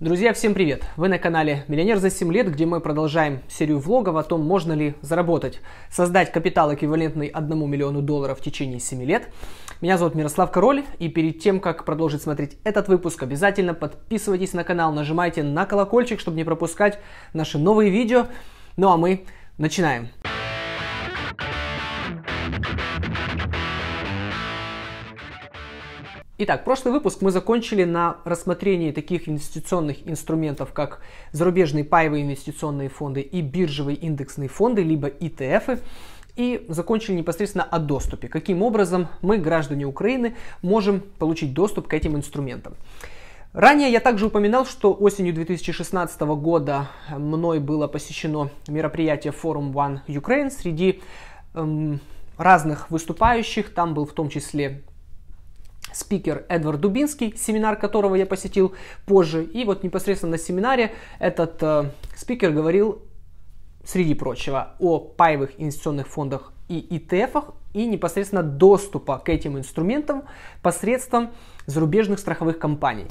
Друзья, всем привет! Вы на канале «Миллионер за 7 лет», где мы продолжаем серию влогов о том, можно ли заработать, создать капитал, эквивалентный 1 миллиону долларов в течение 7 лет. Меня зовут Мирослав Король, и перед тем, как продолжить смотреть этот выпуск, обязательно подписывайтесь на канал, нажимайте на колокольчик, чтобы не пропускать наши новые видео. Ну а мы начинаем. Итак, прошлый выпуск мы закончили на рассмотрении таких инвестиционных инструментов, как зарубежные паевые инвестиционные фонды и биржевые индексные фонды, либо ETF. И закончили непосредственно о доступе. Каким образом мы, граждане Украины, можем получить доступ к этим инструментам. Ранее я также упоминал, что осенью 2016 года мной было посещено мероприятие Forum One Ukraine среди эм, разных выступающих. Там был в том числе спикер Эдвард Дубинский, семинар которого я посетил позже. И вот непосредственно на семинаре этот э, спикер говорил, среди прочего, о паевых инвестиционных фондах и ETF и непосредственно доступа к этим инструментам посредством зарубежных страховых компаний.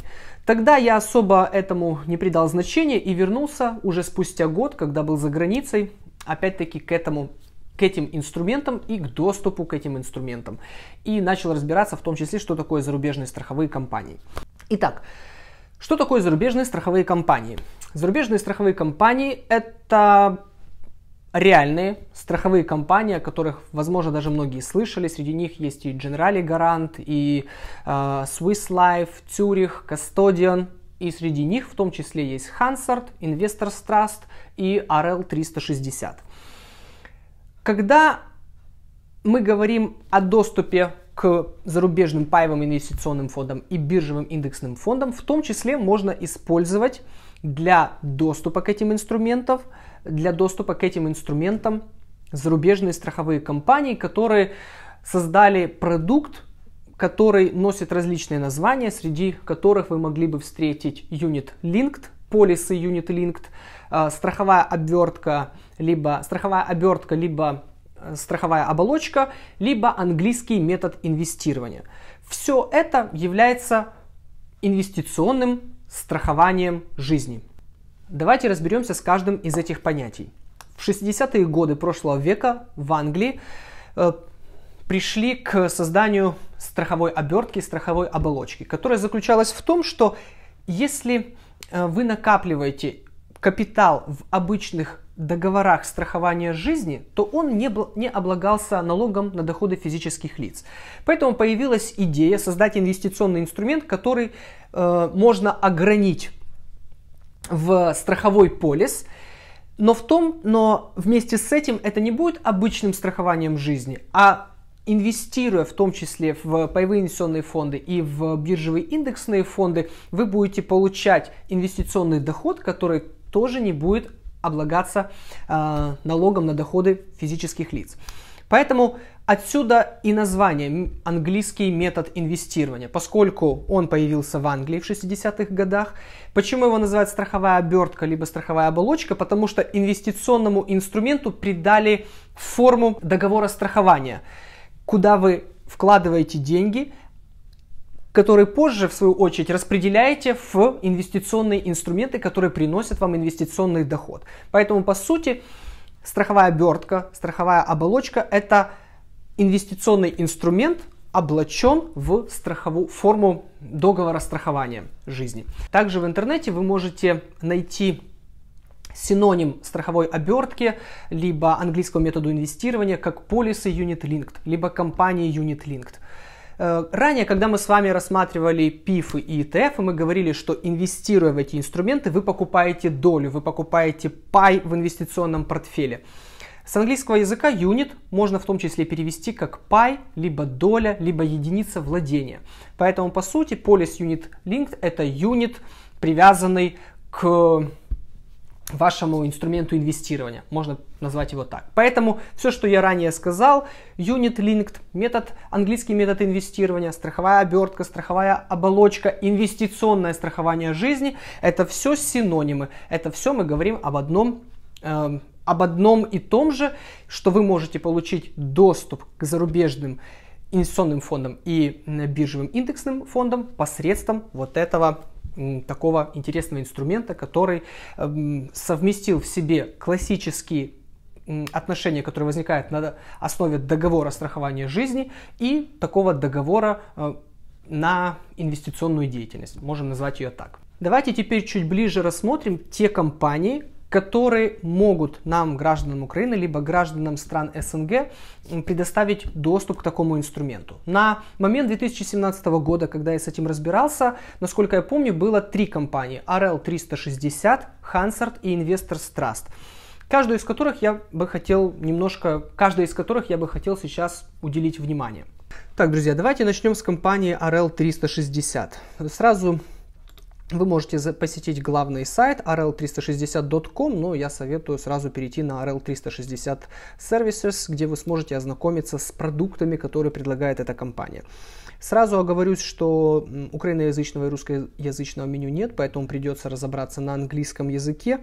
Тогда я особо этому не придал значения и вернулся уже спустя год, когда был за границей, опять-таки к этому к этим инструментам и к доступу к этим инструментам. И начал разбираться в том числе, что такое зарубежные страховые компании. Итак, что такое зарубежные страховые компании? Зарубежные страховые компании – это реальные страховые компании, о которых, возможно, даже многие слышали. Среди них есть и Generali Garant, и э, Swiss Life, Zurich, Custodian. И среди них в том числе есть Hansard, Investors Trust и RL360. Когда мы говорим о доступе к зарубежным паевым инвестиционным фондам и биржевым индексным фондам, в том числе можно использовать для доступа к этим инструментам, для доступа к этим инструментам зарубежные страховые компании, которые создали продукт, который носит различные названия, среди которых вы могли бы встретить Unit Linked, полисы Unit Linked, э, страховая обвертка либо страховая обертка, либо э, страховая оболочка, либо английский метод инвестирования. Все это является инвестиционным страхованием жизни. Давайте разберемся с каждым из этих понятий. В 60-е годы прошлого века в Англии э, пришли к созданию страховой обертки, страховой оболочки, которая заключалась в том, что если э, вы накапливаете капитал в обычных договорах страхования жизни, то он не, был, не облагался налогом на доходы физических лиц. Поэтому появилась идея создать инвестиционный инструмент, который э, можно огранить в страховой полис, но, в том, но вместе с этим это не будет обычным страхованием жизни, а инвестируя в том числе в паевые инвестиционные фонды и в биржевые индексные фонды, вы будете получать инвестиционный доход, который тоже не будет облагаться э, налогом на доходы физических лиц. Поэтому отсюда и название английский метод инвестирования, поскольку он появился в Англии в 60-х годах. Почему его называют страховая обертка либо страховая оболочка? Потому что инвестиционному инструменту придали форму договора страхования, куда вы вкладываете деньги, который позже, в свою очередь, распределяете в инвестиционные инструменты, которые приносят вам инвестиционный доход. Поэтому, по сути, страховая обертка, страховая оболочка – это инвестиционный инструмент, облачен в страховую форму договора страхования жизни. Также в интернете вы можете найти синоним страховой обертки, либо английского метода инвестирования, как полисы Unit Linked, либо компании Unit Linked. Э, ранее, когда мы с вами рассматривали ПИФы и ETF, мы говорили, что инвестируя в эти инструменты, вы покупаете долю, вы покупаете пай в инвестиционном портфеле. С английского языка юнит можно в том числе перевести как пай, либо доля, либо единица владения. Поэтому, по сути, полис юнит linked это юнит, привязанный к вашему инструменту инвестирования, можно назвать его так. Поэтому все, что я ранее сказал, Unit Linked, метод, английский метод инвестирования, страховая обертка, страховая оболочка, инвестиционное страхование жизни, это все синонимы, это все мы говорим об одном э, об одном и том же, что вы можете получить доступ к зарубежным инвестиционным фондам и биржевым индексным фондам посредством вот этого такого интересного инструмента, который эм, совместил в себе классические отношения, которые возникают на основе договора страхования жизни и такого договора э, на инвестиционную деятельность. Можем назвать ее так. Давайте теперь чуть ближе рассмотрим те компании, которые могут нам, гражданам Украины, либо гражданам стран СНГ, предоставить доступ к такому инструменту. На момент 2017 года, когда я с этим разбирался, насколько я помню, было три компании. RL360, Hansard и Investors Trust. Каждую из которых я бы хотел немножко, каждая из которых я бы хотел сейчас уделить внимание. Так, друзья, давайте начнем с компании RL360. Сразу вы можете посетить главный сайт rl360.com, но я советую сразу перейти на rl360 Services, где вы сможете ознакомиться с продуктами, которые предлагает эта компания. Сразу оговорюсь, что украиноязычного и русскоязычного меню нет, поэтому придется разобраться на английском языке.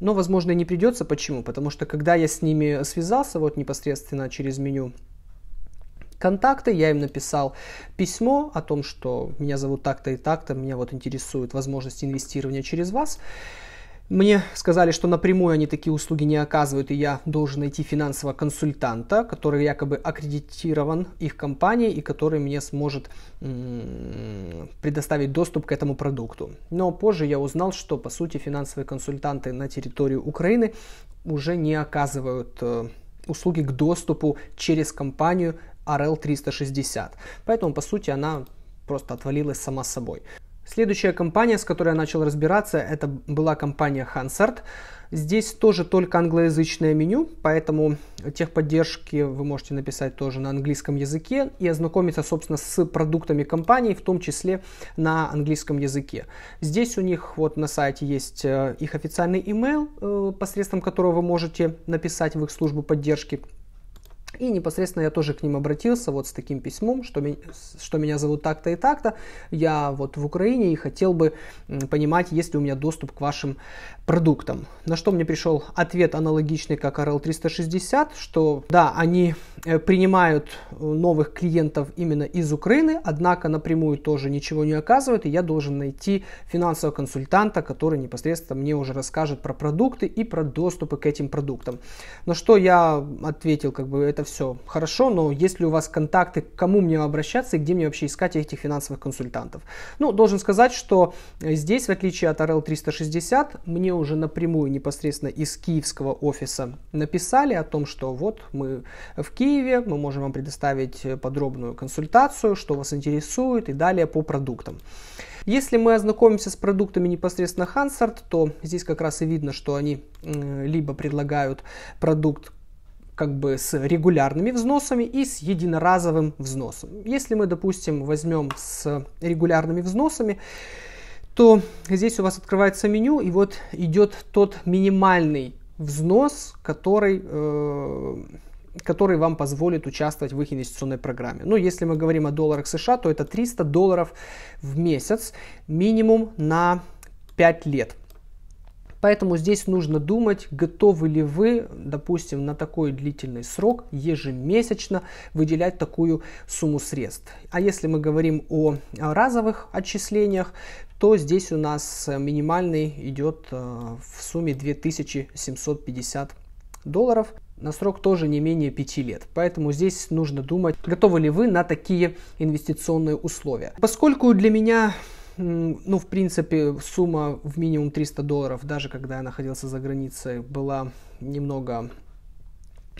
Но, возможно, не придется. Почему? Потому что когда я с ними связался, вот непосредственно через меню контакты, я им написал письмо о том, что меня зовут так-то и так-то, меня вот интересует возможность инвестирования через вас. Мне сказали, что напрямую они такие услуги не оказывают, и я должен найти финансового консультанта, который якобы аккредитирован их компанией и который мне сможет предоставить доступ к этому продукту. Но позже я узнал, что по сути финансовые консультанты на территории Украины уже не оказывают э, услуги к доступу через компанию RL360. Поэтому, по сути, она просто отвалилась сама собой. Следующая компания, с которой я начал разбираться, это была компания Hansard. Здесь тоже только англоязычное меню, поэтому техподдержки вы можете написать тоже на английском языке и ознакомиться, собственно, с продуктами компании, в том числе на английском языке. Здесь у них вот на сайте есть э, их официальный email, э, посредством которого вы можете написать в их службу поддержки и непосредственно я тоже к ним обратился вот с таким письмом, что, ми, что меня зовут так-то и так-то, я вот в Украине и хотел бы понимать, есть ли у меня доступ к вашим продуктам. На что мне пришел ответ аналогичный, как RL360, что да, они э, принимают э, новых клиентов именно из Украины, однако напрямую тоже ничего не оказывают, и я должен найти финансового консультанта, который непосредственно мне уже расскажет про продукты и про доступы к этим продуктам. На что я ответил, как бы это это все хорошо, но есть ли у вас контакты, к кому мне обращаться и где мне вообще искать этих финансовых консультантов? Ну, должен сказать, что э, здесь, в отличие от RL 360, мне уже напрямую непосредственно из киевского офиса написали о том, что вот мы в Киеве, мы можем вам предоставить э, подробную консультацию, что вас интересует и далее по продуктам. Если мы ознакомимся с продуктами непосредственно Hansard, то здесь как раз и видно, что они либо предлагают продукт как бы с регулярными взносами и с единоразовым взносом. Если мы, допустим, возьмем с регулярными взносами, то здесь у вас открывается меню, и вот идет тот минимальный взнос, который, э, который вам позволит участвовать в их инвестиционной программе. Ну, если мы говорим о долларах США, то это 300 долларов в месяц, минимум на 5 лет. Поэтому здесь нужно думать, готовы ли вы, допустим, на такой длительный срок ежемесячно выделять такую сумму средств. А если мы говорим о разовых отчислениях, то здесь у нас минимальный идет э, в сумме 2750 долларов на срок тоже не менее 5 лет. Поэтому здесь нужно думать, готовы ли вы на такие инвестиционные условия. Поскольку для меня ну, в принципе, сумма в минимум 300 долларов, даже когда я находился за границей, была немного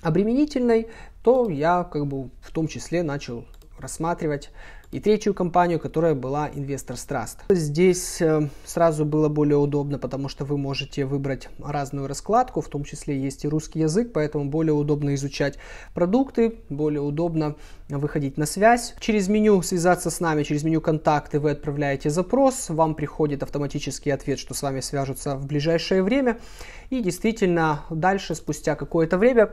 обременительной, то я как бы в том числе начал рассматривать и третью компанию, которая была Investors Trust. Здесь э, сразу было более удобно, потому что вы можете выбрать разную раскладку, в том числе есть и русский язык, поэтому более удобно изучать продукты, более удобно выходить на связь. Через меню «Связаться с нами», через меню «Контакты» вы отправляете запрос, вам приходит автоматический ответ, что с вами свяжутся в ближайшее время. И действительно, дальше, спустя какое-то время,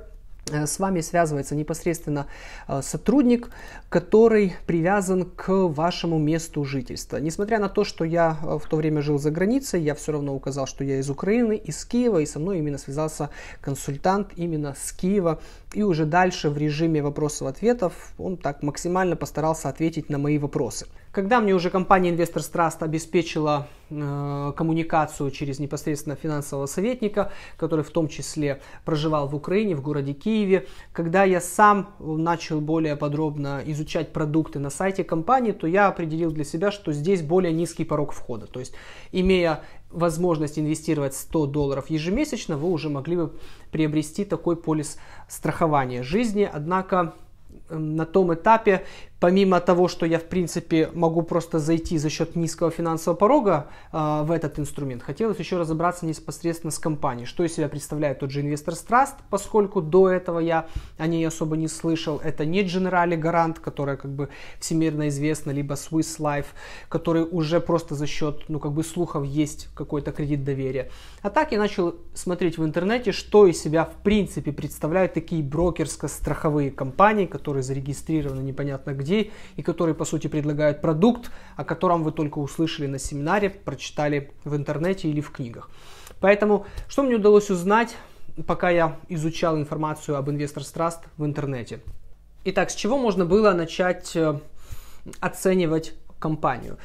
Э, с вами связывается непосредственно э, сотрудник, который привязан к вашему месту жительства. Несмотря на то, что я э, в то время жил за границей, я все равно указал, что я из Украины, из Киева, и со мной именно связался консультант именно с Киева, и уже дальше в режиме вопросов-ответов он так максимально постарался ответить на мои вопросы. Когда мне уже компания Investors Trust обеспечила э, коммуникацию через непосредственно финансового советника, который в том числе проживал в Украине, в городе Киеве, когда я сам начал более подробно изучать продукты на сайте компании, то я определил для себя, что здесь более низкий порог входа. То есть, имея возможность инвестировать 100 долларов ежемесячно, вы уже могли бы приобрести такой полис страхования жизни. Однако на том этапе помимо того, что я в принципе могу просто зайти за счет низкого финансового порога э, в этот инструмент, хотелось еще разобраться непосредственно с компанией, что из себя представляет тот же Investors Trust, поскольку до этого я о ней особо не слышал. Это не Generali Гарант, которая как бы всемирно известна, либо Swiss Life, который уже просто за счет, ну как бы слухов есть какой-то кредит доверия. А так я начал смотреть в интернете, что из себя в принципе представляют такие брокерско-страховые компании, которые зарегистрированы непонятно где людей и которые, по сути, предлагают продукт, о котором вы только услышали на семинаре, прочитали в интернете или в книгах. Поэтому, что мне удалось узнать, пока я изучал информацию об Investors Trust в интернете? Итак, с чего можно было начать э, оценивать компанию?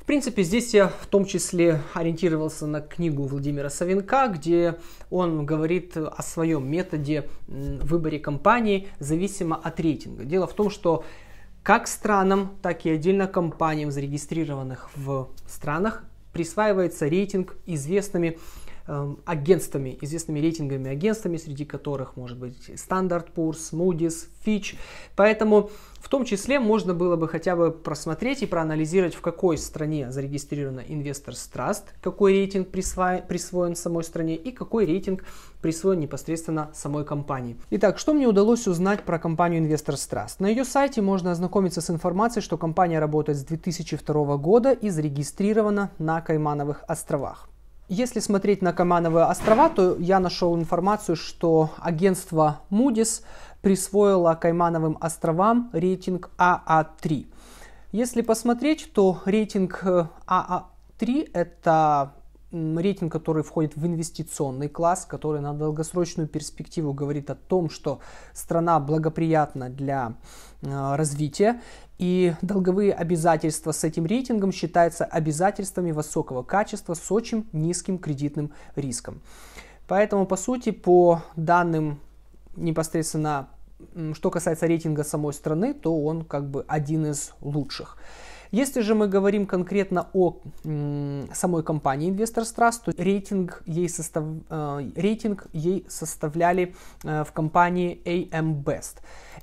В принципе, здесь я в том числе ориентировался на книгу Владимира Савинка, где он говорит о своем методе выборе компании зависимо от рейтинга. Дело в том, что как странам, так и отдельно компаниям, зарегистрированных в странах, присваивается рейтинг известными Эм, агентствами, известными рейтинговыми агентствами, среди которых может быть Standard Poor's, Moody's, Fitch. Поэтому в том числе можно было бы хотя бы просмотреть и проанализировать, в какой стране зарегистрирована Investors Trust, какой рейтинг присва... присвоен самой стране и какой рейтинг присвоен непосредственно самой компании. Итак, что мне удалось узнать про компанию Investors Trust? На ее сайте можно ознакомиться с информацией, что компания работает с 2002 года и зарегистрирована на Каймановых островах. Если смотреть на Каймановые острова, то я нашел информацию, что агентство Moody's присвоило Каймановым островам рейтинг АА3. Если посмотреть, то рейтинг э, АА3 это рейтинг, который входит в инвестиционный класс, который на долгосрочную перспективу говорит о том, что страна благоприятна для э, развития. И долговые обязательства с этим рейтингом считаются обязательствами высокого качества с очень низким кредитным риском. Поэтому, по сути, по данным непосредственно, что касается рейтинга самой страны, то он как бы один из лучших. Если же мы говорим конкретно о самой компании Investors Trust, то рейтинг ей, состав, э, рейтинг ей составляли э, в компании AM Best.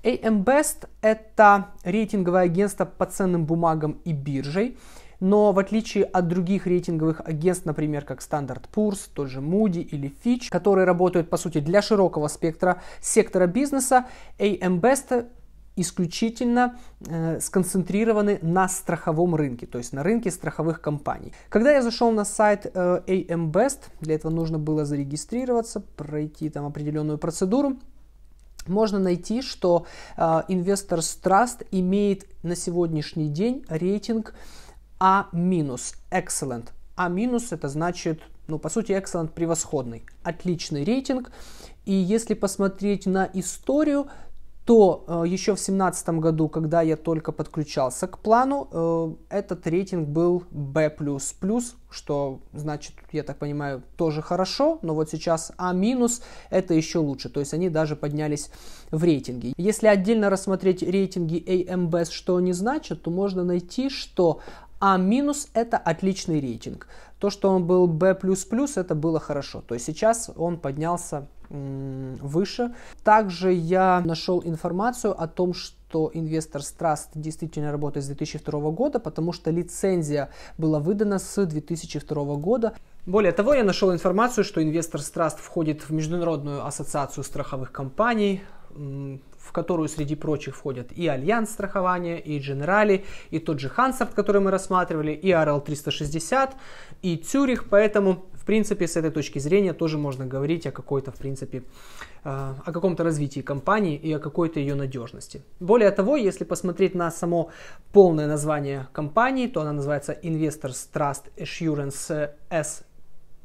AM Best это рейтинговое агентство по ценным бумагам и биржей. Но в отличие от других рейтинговых агентств, например, как Standard Poor's, тот же Moody или Fitch, которые работают, по сути, для широкого спектра сектора бизнеса, AM Best исключительно э, сконцентрированы на страховом рынке, то есть на рынке страховых компаний. Когда я зашел на сайт э, AM Best, для этого нужно было зарегистрироваться, пройти там определенную процедуру, можно найти, что э, Investors Trust имеет на сегодняшний день рейтинг А-, excellent. А- это значит ну, по сути, Excellent превосходный, отличный рейтинг. И если посмотреть на историю, то э, еще в 2017 году, когда я только подключался к плану, э, этот рейтинг был B++, что значит, я так понимаю, тоже хорошо, но вот сейчас A- а это еще лучше, то есть они даже поднялись в рейтинге. Если отдельно рассмотреть рейтинги AMBS, что они значат, то можно найти, что а минус это отличный рейтинг. То, что он был B++, это было хорошо. То есть сейчас он поднялся выше. Также я нашел информацию о том, что Investors Trust действительно работает с 2002 года, потому что лицензия была выдана с 2002 года. Более того, я нашел информацию, что Investors Trust входит в Международную ассоциацию страховых компаний, в которую среди прочих входят и Альянс страхования, и Generali, и тот же Хансарт, который мы рассматривали, и RL360, и Цюрих, поэтому в принципе с этой точки зрения тоже можно говорить о какой-то в принципе э, о каком-то развитии компании и о какой-то ее надежности. Более того, если посмотреть на само полное название компании, то она называется Investors Trust Assurance S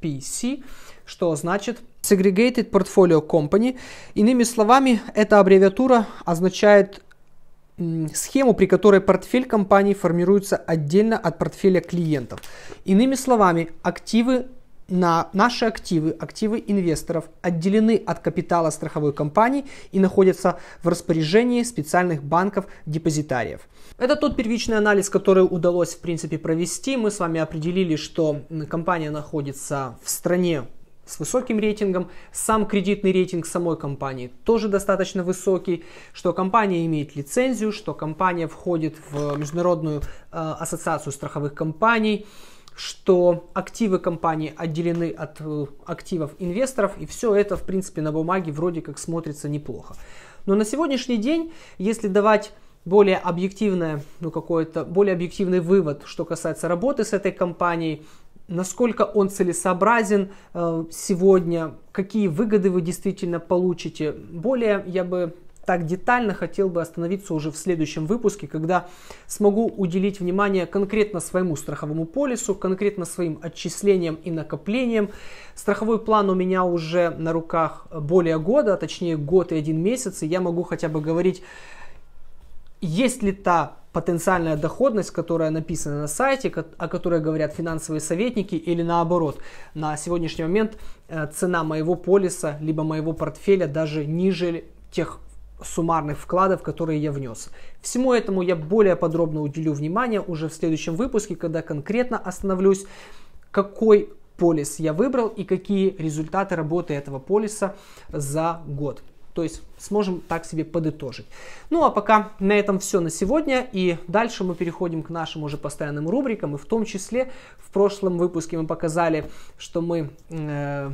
SPC, что значит Segregated Portfolio Company. Иными словами, эта аббревиатура означает схему, при которой портфель компании формируется отдельно от портфеля клиентов. Иными словами, активы на наши активы, активы инвесторов, отделены от капитала страховой компании и находятся в распоряжении специальных банков-депозитариев. Это тот первичный анализ, который удалось в принципе провести. Мы с вами определили, что компания находится в стране с высоким рейтингом. Сам кредитный рейтинг самой компании тоже достаточно высокий, что компания имеет лицензию, что компания входит в Международную э, ассоциацию страховых компаний что активы компании отделены от э, активов инвесторов, и все это, в принципе, на бумаге вроде как смотрится неплохо. Но на сегодняшний день, если давать более объективное, ну какой-то более объективный вывод, что касается работы с этой компанией, насколько он целесообразен э, сегодня, какие выгоды вы действительно получите. Более, я бы так детально хотел бы остановиться уже в следующем выпуске, когда смогу уделить внимание конкретно своему страховому полису, конкретно своим отчислениям и накоплениям. Страховой план у меня уже на руках более года, а точнее год и один месяц, и я могу хотя бы говорить, есть ли та потенциальная доходность, которая написана на сайте, о которой говорят финансовые советники, или наоборот, на сегодняшний момент э, цена моего полиса, либо моего портфеля даже ниже тех суммарных вкладов, которые я внес. Всему этому я более подробно уделю внимание уже в следующем выпуске, когда конкретно остановлюсь, какой полис я выбрал и какие результаты работы этого полиса за год. То есть сможем так себе подытожить. Ну а пока на этом все на сегодня. И дальше мы переходим к нашим уже постоянным рубрикам. И в том числе в прошлом выпуске мы показали, что мы... Э,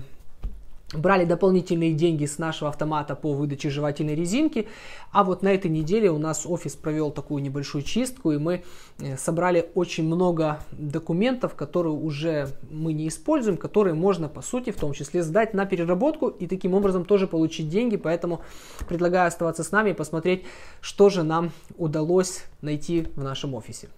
брали дополнительные деньги с нашего автомата по выдаче жевательной резинки. А вот на этой неделе у нас офис провел такую небольшую чистку, и мы э, собрали очень много документов, которые уже мы не используем, которые можно, по сути, в том числе сдать на переработку и таким образом тоже получить деньги. Поэтому предлагаю оставаться с нами и посмотреть, что же нам удалось найти в нашем офисе.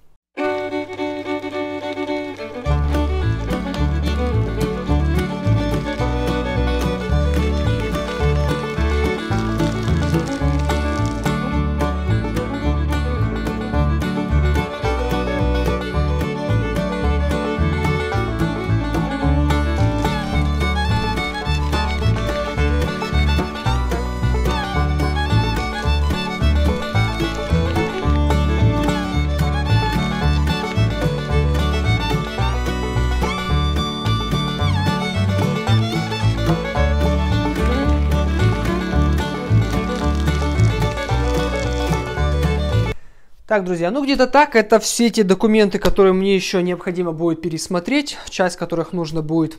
Так, друзья, ну где-то так. Это все те документы, которые мне еще необходимо будет пересмотреть, часть которых нужно будет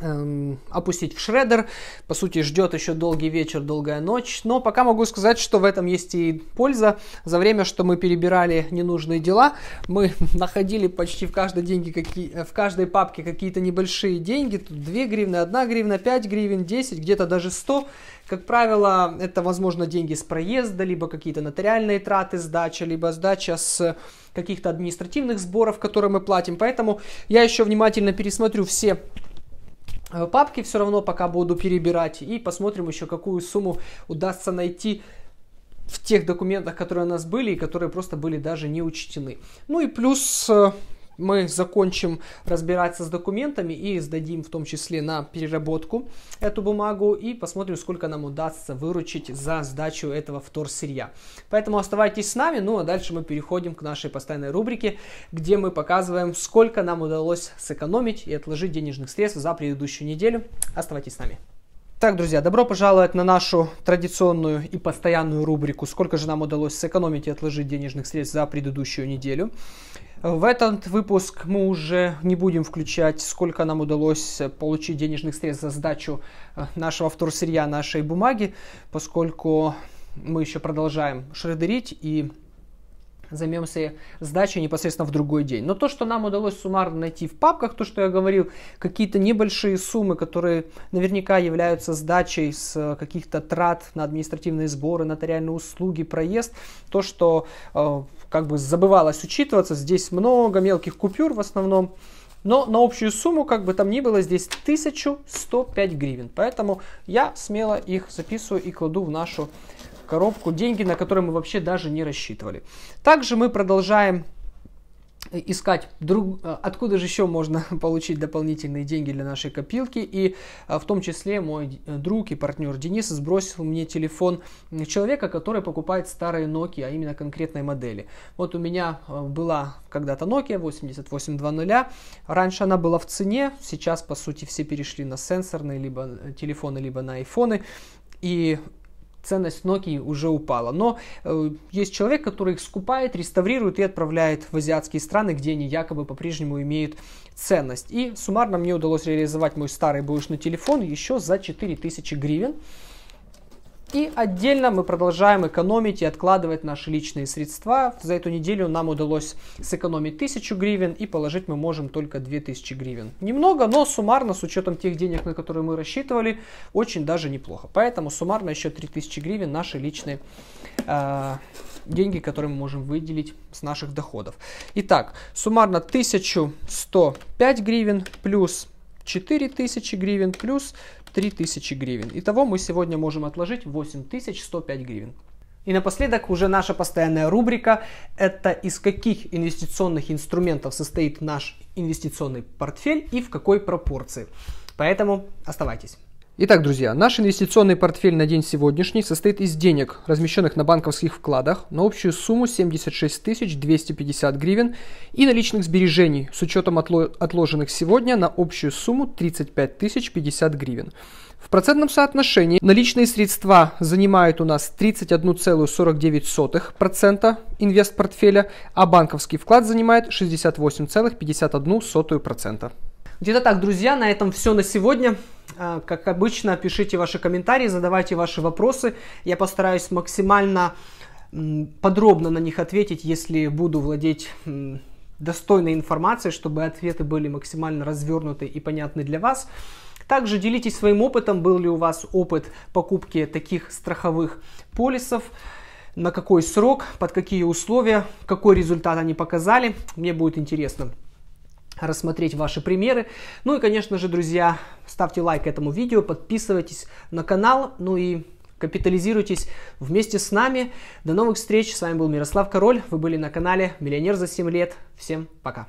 Эм, опустить в шредер. По сути, ждет еще долгий вечер, долгая ночь. Но пока могу сказать, что в этом есть и польза. За время, что мы перебирали ненужные дела, мы находили почти в каждой, деньги в каждой папке какие-то небольшие деньги. Тут 2 гривны, 1 гривна, 5 гривен, 10, где-то даже 100. Как правило, это, возможно, деньги с проезда, либо какие-то нотариальные траты, сдача, либо сдача с каких-то административных сборов, которые мы платим. Поэтому я еще внимательно пересмотрю все Э, папки все равно пока буду перебирать и посмотрим еще какую сумму удастся найти в тех документах, которые у нас были и которые просто были даже не учтены. Ну и плюс э, мы закончим разбираться с документами и сдадим в том числе на переработку эту бумагу и посмотрим, сколько нам удастся выручить за сдачу этого вторсырья. Поэтому оставайтесь с нами, ну а дальше мы переходим к нашей постоянной рубрике, где мы показываем, сколько нам удалось сэкономить и отложить денежных средств за предыдущую неделю. Оставайтесь с нами. Так, друзья, добро пожаловать на нашу традиционную и постоянную рубрику «Сколько же нам удалось сэкономить и отложить денежных средств за предыдущую неделю?». В этот выпуск мы уже не будем включать, сколько нам удалось получить денежных средств за сдачу э, нашего вторсырья, нашей бумаги, поскольку мы еще продолжаем шредерить и займемся сдачей непосредственно в другой день. Но то, что нам удалось суммарно найти в папках, то, что я говорил, какие-то небольшие суммы, которые наверняка являются сдачей с э, каких-то трат на административные сборы, нотариальные услуги, проезд, то, что э, как бы забывалось учитываться, здесь много мелких купюр в основном, но на общую сумму, как бы там ни было, здесь 1105 гривен. Поэтому я смело их записываю и кладу в нашу коробку деньги, на которые мы вообще даже не рассчитывали. Также мы продолжаем э, искать друг, э, откуда же еще можно получить дополнительные деньги для нашей копилки. И э, в том числе мой друг и партнер Денис сбросил мне телефон человека, который покупает старые Nokia, а именно конкретной модели. Вот у меня была когда-то Nokia 8820. Раньше она была в цене, сейчас по сути все перешли на сенсорные либо телефоны, либо на айфоны. И ценность Nokia уже упала. Но э, есть человек, который их скупает, реставрирует и отправляет в азиатские страны, где они якобы по-прежнему имеют ценность. И суммарно мне удалось реализовать мой старый бэушный телефон еще за 4000 гривен. И отдельно мы продолжаем экономить и откладывать наши личные средства. За эту неделю нам удалось сэкономить 1000 гривен и положить мы можем только 2000 гривен. Немного, но суммарно с учетом тех денег, на которые мы рассчитывали, очень даже неплохо. Поэтому суммарно еще 3000 гривен наши личные э, деньги, которые мы можем выделить с наших доходов. Итак, суммарно 1105 гривен плюс 4000 гривен плюс 3000 гривен. Итого мы сегодня можем отложить 8105 гривен. И напоследок уже наша постоянная рубрика – это из каких инвестиционных инструментов состоит наш инвестиционный портфель и в какой пропорции. Поэтому оставайтесь. Итак, друзья, наш инвестиционный портфель на день сегодняшний состоит из денег, размещенных на банковских вкладах на общую сумму 76 250 гривен и наличных сбережений с учетом отло- отложенных сегодня на общую сумму 35 050 гривен. В процентном соотношении наличные средства занимают у нас 31,49% инвест-портфеля, а банковский вклад занимает 68,51%. Где-то так, друзья, на этом все на сегодня. А, как обычно, пишите ваши комментарии, задавайте ваши вопросы. Я постараюсь максимально подробно на них ответить, если буду владеть достойной информацией, чтобы ответы были максимально развернуты и понятны для вас. Также делитесь своим опытом, был ли у вас опыт покупки таких страховых полисов, на какой срок, под какие условия, какой результат они показали. Мне будет интересно рассмотреть ваши примеры. Ну и, конечно же, друзья, ставьте лайк этому видео, подписывайтесь на канал, ну и капитализируйтесь вместе с нами. До новых встреч, с вами был Мирослав Король, вы были на канале «Миллионер за 7 лет». Всем пока!